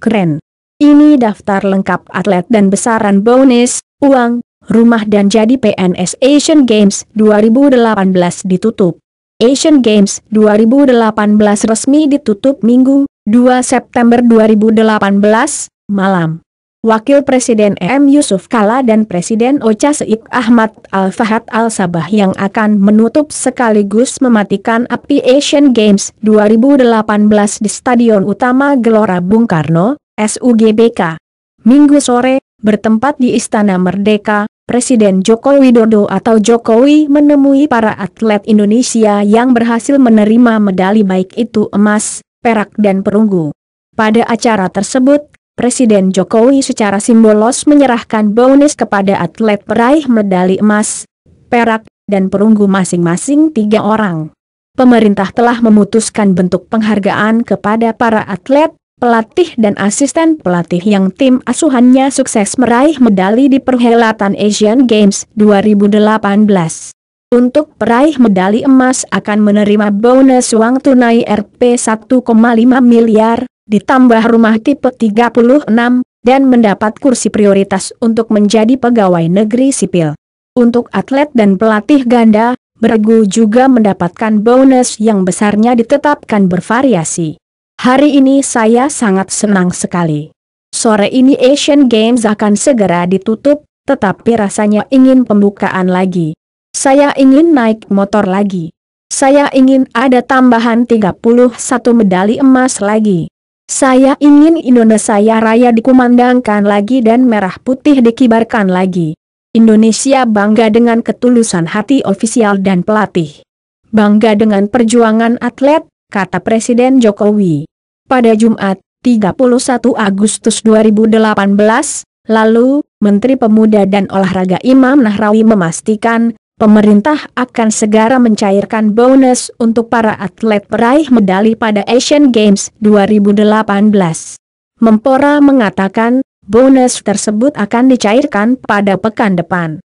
keren. Ini daftar lengkap atlet dan besaran bonus, uang, rumah dan jadi PNS Asian Games 2018 ditutup. Asian Games 2018 resmi ditutup Minggu, 2 September 2018, malam. Wakil Presiden M. Yusuf Kala dan Presiden Ocha Seik Ahmad Al-Fahad Al-Sabah yang akan menutup sekaligus mematikan api Asian Games 2018 di Stadion Utama Gelora Bung Karno, SUGBK. Minggu sore, bertempat di Istana Merdeka, Presiden Joko Widodo atau Jokowi menemui para atlet Indonesia yang berhasil menerima medali baik itu emas, perak dan perunggu. Pada acara tersebut, Presiden Jokowi secara simbolos menyerahkan bonus kepada atlet peraih medali emas, perak, dan perunggu masing-masing tiga orang. Pemerintah telah memutuskan bentuk penghargaan kepada para atlet, pelatih dan asisten pelatih yang tim asuhannya sukses meraih medali di perhelatan Asian Games 2018. Untuk peraih medali emas akan menerima bonus uang tunai Rp1,5 miliar, ditambah rumah tipe 36, dan mendapat kursi prioritas untuk menjadi pegawai negeri sipil. Untuk atlet dan pelatih ganda, Bergu juga mendapatkan bonus yang besarnya ditetapkan bervariasi. Hari ini saya sangat senang sekali. Sore ini Asian Games akan segera ditutup, tetapi rasanya ingin pembukaan lagi. Saya ingin naik motor lagi. Saya ingin ada tambahan 31 medali emas lagi. Saya ingin Indonesia Raya dikumandangkan lagi dan merah putih dikibarkan lagi. Indonesia bangga dengan ketulusan hati ofisial dan pelatih. Bangga dengan perjuangan atlet, kata Presiden Jokowi. Pada Jumat, 31 Agustus 2018, lalu, Menteri Pemuda dan Olahraga Imam Nahrawi memastikan, pemerintah akan segera mencairkan bonus untuk para atlet peraih medali pada Asian Games 2018. Mempora mengatakan, bonus tersebut akan dicairkan pada pekan depan.